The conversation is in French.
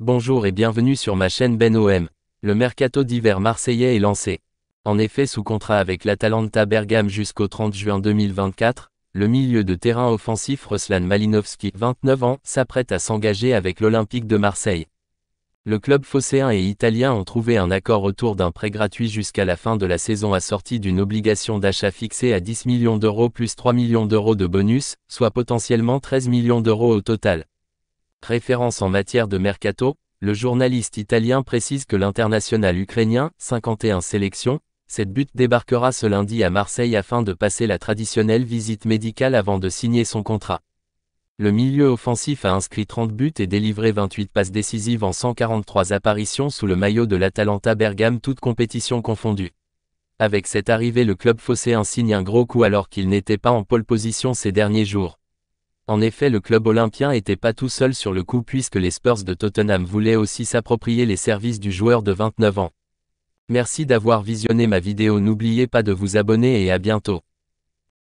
Bonjour et bienvenue sur ma chaîne Ben OM. Le mercato d'hiver marseillais est lancé. En effet, sous contrat avec l'Atalanta Bergame jusqu'au 30 juin 2024, le milieu de terrain offensif Ruslan Malinowski, 29 ans, s'apprête à s'engager avec l'Olympique de Marseille. Le club phocéen et italien ont trouvé un accord autour d'un prêt gratuit jusqu'à la fin de la saison assorti d'une obligation d'achat fixée à 10 millions d'euros plus 3 millions d'euros de bonus, soit potentiellement 13 millions d'euros au total. Référence en matière de mercato, le journaliste italien précise que l'international ukrainien, 51 sélections, cette buts débarquera ce lundi à Marseille afin de passer la traditionnelle visite médicale avant de signer son contrat. Le milieu offensif a inscrit 30 buts et délivré 28 passes décisives en 143 apparitions sous le maillot de l'Atalanta Bergame toutes compétitions confondues. Avec cette arrivée le club faussé signe un gros coup alors qu'il n'était pas en pole position ces derniers jours. En effet le club olympien était pas tout seul sur le coup puisque les Spurs de Tottenham voulaient aussi s'approprier les services du joueur de 29 ans. Merci d'avoir visionné ma vidéo n'oubliez pas de vous abonner et à bientôt.